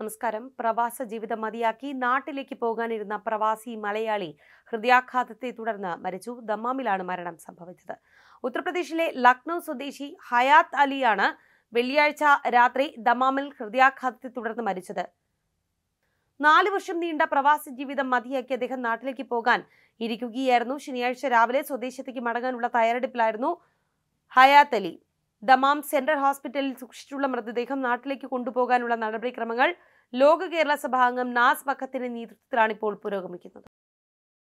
നമസ്കാരം പ്രവാസ ജീവിതം മതിയാക്കി നാട്ടിലേക്ക് പോകാനിരുന്ന പ്രവാസി മലയാളി ഹൃദയാഘാതത്തെ തുടർന്ന് മരിച്ചു ദമ്മാമിലാണ് മരണം സംഭവിച്ചത് ഉത്തർപ്രദേശിലെ ലക്നൗ സ്വദേശി ഹയാത്ത് അലിയാണ് വെള്ളിയാഴ്ച രാത്രി ദമാമിൽ ഹൃദയാഘാതത്തെ തുടർന്ന് മരിച്ചത് നാല് വർഷം നീണ്ട പ്രവാസ ജീവിതം മതിയാക്കി അദ്ദേഹം നാട്ടിലേക്ക് പോകാൻ ഇരിക്കുകയായിരുന്നു ശനിയാഴ്ച രാവിലെ സ്വദേശത്തേക്ക് മടങ്ങാനുള്ള തയ്യാറെടുപ്പിലായിരുന്നു ഹയാത്ത് അലി ദമാം സെൻട്രൽ ഹോസ്പിറ്റലിൽ സൂക്ഷിച്ചുള്ള മൃതദേഹം നാട്ടിലേക്ക് കൊണ്ടുപോകാനുള്ള നടപടിക്രമങ്ങൾ ലോക കേരള സഭാംഗം നാസ് വഖത്തിന്റെ നേതൃത്വത്തിലാണ് ഇപ്പോൾ പുരോഗമിക്കുന്നത്